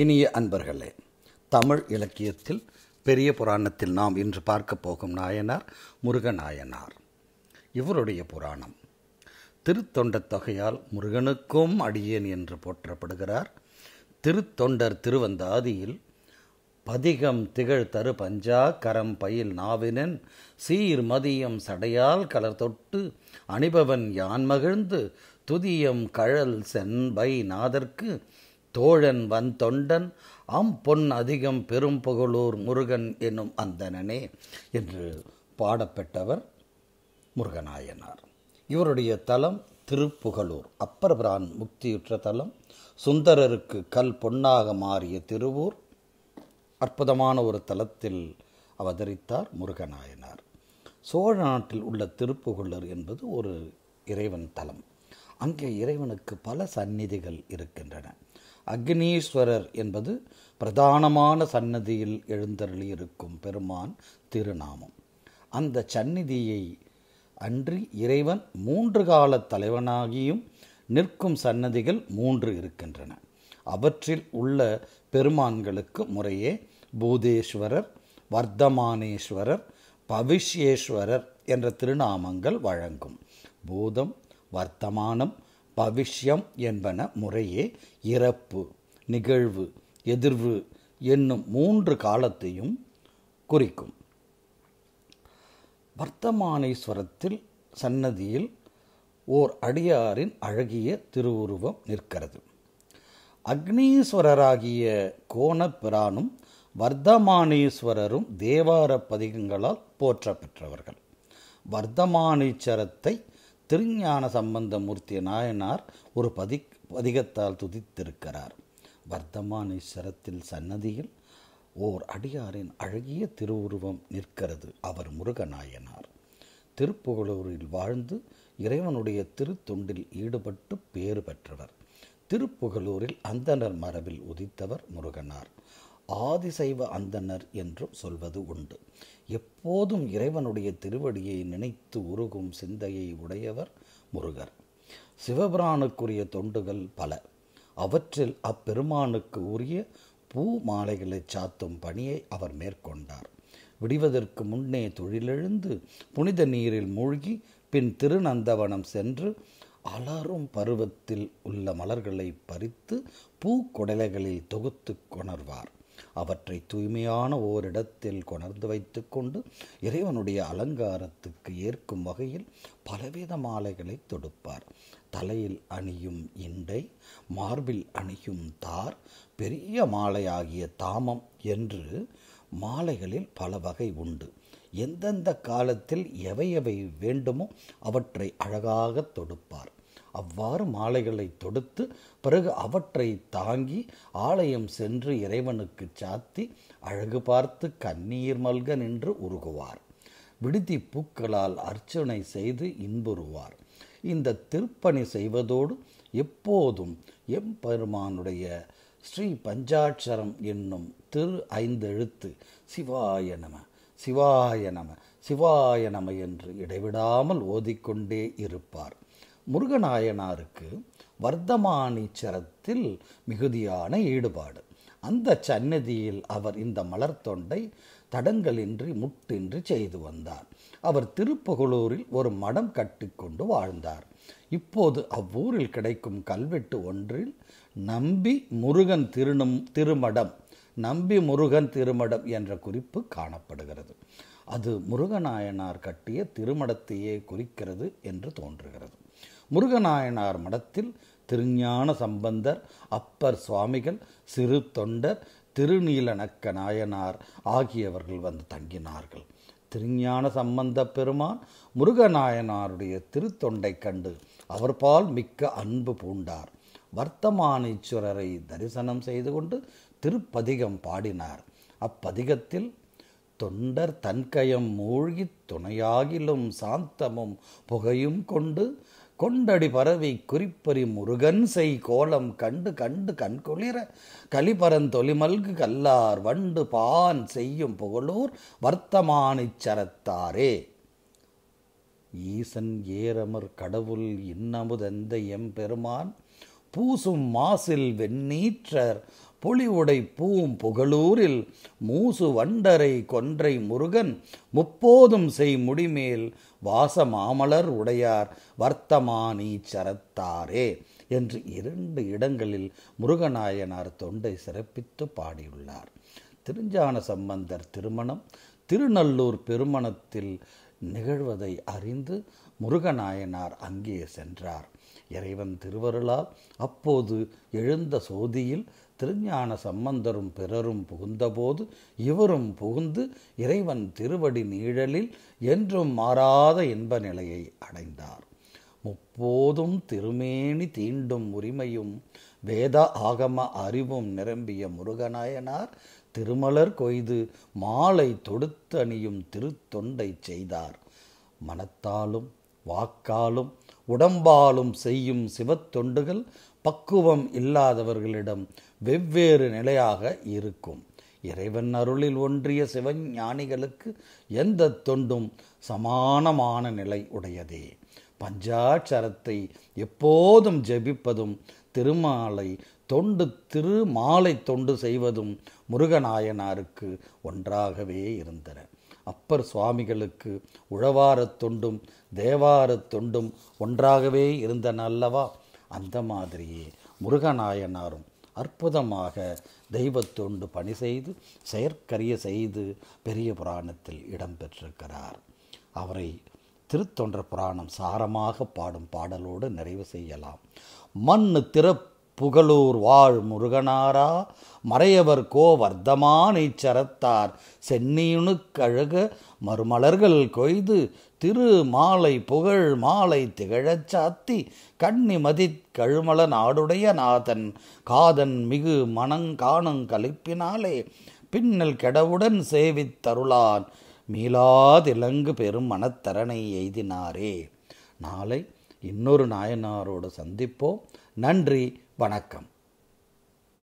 இனிய அன்பர்களே தமிழ் இலக்கியத்தில் பெரிய புராணத்தில் நாம் இன்று பார்க்க போகும் நாயனார் முருகநாயனார் இவருடைய புராணம் திருத்தொண்ட தொகையால் முருகனுக்கும் அடியேன் என்று போற்றப்படுகிறார் திருத்தொண்டர் திருவந்தாதியில் பதிகம் திகழ் தரு பஞ்சா கரம் பயில் நாவினன் சீர் மதியம் சடையால் கலர் தொட்டு அணிபவன் யான் மகிழ்ந்து துதியம் கழல் சென்பை நாதற்கு தோழன் வன் தொண்டன் ஆம் பொன் அதிகம் பெரும் புகழூர் முருகன் என்னும் அந்தனனே என்று பாடப்பட்டவர் முருகநாயனார் இவருடைய தலம் திருப்புகழூர் அப்பர்பிரான் முக்தியுற்ற தலம் சுந்தரருக்கு கல் பொன்னாக மாறிய திருவூர் அற்புதமான ஒரு தலத்தில் அவதரித்தார் முருகநாயனார் சோழ நாட்டில் உள்ள திருப்புகழூர் என்பது ஒரு இறைவன் தலம் அங்கே இறைவனுக்கு பல சந்நிதிகள் இருக்கின்றன அக்னீஸ்வரர் என்பது பிரதானமான சன்னதியில் எழுந்தருளியிருக்கும் பெருமான் திருநாமம் அந்த சந்நிதியை அன்றி இறைவன் மூன்று கால தலைவனாகியும் நிற்கும் சன்னதிகள் மூன்று இருக்கின்றன அவற்றில் உள்ள பெருமான்களுக்கு முறையே பூதேஸ்வரர் வர்த்தமானேஸ்வரர் பவிஷ்யேஸ்வரர் என்ற திருநாமங்கள் வழங்கும் பூதம் வர்த்தமானம் பவிஷ்யம் என்பன முறையே இறப்பு நிகழ்வு எதிர்வு என்னும் மூன்று காலத்தையும் குறிக்கும் வர்த்தமானேஸ்வரத்தில் சன்னதியில் ஓர் அடியாரின் அழகிய திருவுருவம் நிற்கிறது அக்னீஸ்வரராகிய கோணப்பிரானும் வர்த்தமானேஸ்வரரும் தேவார பதிகங்களால் போற்றப்பெற்றவர்கள் வர்த்தமானீச்சரத்தை திருஞான சம்பந்தமூர்த்தி நாயனார் ஒரு பதி பதிகத்தால் துதித்திருக்கிறார் ஈஸ்வரத்தில் சன்னதியில் ஓர் அடியாரின் அழகிய திருவுருவம் நிற்கிறது அவர் முருகநாயனார் திருப்புகழூரில் வாழ்ந்து இறைவனுடைய திருத்தொண்டில் ஈடுபட்டு பேறு பெற்றவர் திருப்புகலூரில் அந்தனர் மரபில் உதித்தவர் முருகனார் ஆதிசைவ அந்தனர் என்றும் சொல்வது உண்டு எப்போதும் இறைவனுடைய திருவடியை நினைத்து உருகும் சிந்தையை உடையவர் முருகர் சிவபிரானுக்குரிய தொண்டுகள் பல அவற்றில் அப்பெருமானுக்கு உரிய பூ மாலைகளை சாத்தும் பணியை அவர் மேற்கொண்டார் விடுவதற்கு முன்னே தொழிலெழுந்து புனித நீரில் மூழ்கி பின் திருநந்தவனம் சென்று அலரும் பருவத்தில் உள்ள மலர்களை பறித்து பூ குடலைகளில் தொகுத்து கொணர்வார் அவற்றை தூய்மையான ஓரிடத்தில் கொணர்ந்து வைத்து கொண்டு இறைவனுடைய அலங்காரத்துக்கு ஏற்கும் வகையில் பலவித மாலைகளை தொடுப்பார் தலையில் அணியும் இண்டை மார்பில் அணியும் தார் பெரிய மாலை ஆகிய தாமம் என்று மாலைகளில் பல வகை உண்டு எந்தெந்த காலத்தில் எவை எவை வேண்டுமோ அவற்றை அழகாக தொடுப்பார் அவ்வாறு மாலைகளை தொடுத்து பிறகு அவற்றை தாங்கி ஆலயம் சென்று இறைவனுக்கு சாத்தி அழகு பார்த்து கண்ணீர் மல்க நின்று உருகுவார் விடுதி பூக்களால் அர்ச்சனை செய்து இன்புறுவார் இந்த திருப்பணி செய்வதோடு எப்போதும் எம்பெருமானுடைய ஸ்ரீ பஞ்சாட்சரம் என்னும் திரு ஐந்தெழுத்து சிவாய நம சிவாய நம சிவாய நம என்று இடைவிடாமல் ஓதிக்கொண்டே இருப்பார் முருகநாயனாருக்கு சரத்தில் மிகுதியான ஈடுபாடு அந்த சந்நிதியில் அவர் இந்த மலர் தொண்டை தடங்களின்றி முட்டின்றி செய்து வந்தார் அவர் திருப்புகளூரில் ஒரு மடம் கட்டிக்கொண்டு வாழ்ந்தார் இப்போது அவ்வூரில் கிடைக்கும் கல்வெட்டு ஒன்றில் நம்பி முருகன் திருநம் திருமடம் நம்பி முருகன் திருமடம் என்ற குறிப்பு காணப்படுகிறது அது முருகநாயனார் கட்டிய திருமடத்தையே குறிக்கிறது என்று தோன்றுகிறது முருகநாயனார் மடத்தில் திருஞான சம்பந்தர் அப்பர் சுவாமிகள் சிறு தொண்டர் திருநீலனக்க நாயனார் ஆகியவர்கள் வந்து தங்கினார்கள் திருஞான சம்பந்த பெருமான் முருகநாயனாருடைய திருத்தொண்டை கண்டு அவர்பால் மிக்க அன்பு பூண்டார் வர்த்தமானீஸ்வரரை தரிசனம் செய்து கொண்டு திருப்பதிகம் பாடினார் அப்பதிகத்தில் தொண்டர் தன்கயம் மூழ்கி துணையாகிலும் சாந்தமும் புகையும் கொண்டு கொண்டடி பறவை குறிப்பறி முருகன் செய் கோலம் கண்டு கண்டு கண்குளிர தொலிமல்கு கல்லார் வண்டு பான் செய்யும் புகழூர் சரத்தாரே ஈசன் ஏரமர் கடவுள் இன்னமுதந்த எம்பெருமான் பூசும் மாசில் வெண்ணீற்றர் பொலிவுடை பூம் புகழூரில் மூசு வண்டரை கொன்றை முருகன் முப்போதும் செய் முடிமேல் வாச மாமலர் உடையார் வர்த்தமானி சரத்தாரே என்று இரண்டு இடங்களில் முருகநாயனார் தொண்டை சிறப்பித்து பாடியுள்ளார் திருஞான சம்பந்தர் திருமணம் திருநல்லூர் பெருமணத்தில் நிகழ்வதை அறிந்து முருகநாயனார் அங்கே சென்றார் இறைவன் திருவருளால் அப்போது எழுந்த சோதியில் திருஞான சம்பந்தரும் பிறரும் புகுந்தபோது இவரும் புகுந்து இறைவன் திருவடி நீழலில் என்றும் மாறாத இன்ப நிலையை அடைந்தார் முப்போதும் திருமேனி தீண்டும் உரிமையும் வேத ஆகம அறிவும் நிரம்பிய முருகநாயனார் திருமலர் கொய்து மாலை தொடுத்தணியும் திருத்தொண்டை செய்தார் மனத்தாலும் வாக்காலும் உடம்பாலும் செய்யும் சிவத்தொண்டுகள் பக்குவம் இல்லாதவர்களிடம் வெவ்வேறு நிலையாக இருக்கும் இறைவன் அருளில் ஒன்றிய சிவஞானிகளுக்கு எந்த தொண்டும் சமானமான நிலை உடையதே பஞ்சாட்சரத்தை எப்போதும் ஜெபிப்பதும் திருமாலை தொண்டு திருமாலை தொண்டு செய்வதும் முருகநாயனாருக்கு ஒன்றாகவே இருந்தன அப்பர் சுவாமிகளுக்கு உழவாரத் தொண்டும் தேவாரத் தொண்டும் ஒன்றாகவே இருந்தன அல்லவா அந்த மாதிரியே முருகநாயனாரும் அற்புதமாக தெய்வத்தொண்டு பணி செய்து செயற்கரிய செய்து பெரிய புராணத்தில் இடம்பெற்றிருக்கிறார் அவரை திருத்தொன்ற புராணம் சாரமாக பாடும் பாடலோடு நிறைவு செய்யலாம் மண் திறப்பு புகழூர் வாழ் முருகனாரா மறையவர் கோவர்த்தமானை சரத்தார் சென்னியுனுக்கழக மறுமலர்கள் கொய்து திரு மாலை புகழ் மாலை திகழச் சாத்தி கண்ணி மதித் கழுமல நாடுடைய நாதன் காதன் மிகு மனங்காணும் கலிப்பினாலே பின்னல் கெடவுடன் சேவித்தருளான் மீளாதிலங்கு பெரும் மனத்தரணை எய்தினாரே நாளை இன்னொரு நாயனாரோடு சந்திப்போம் நன்றி வணக்கம்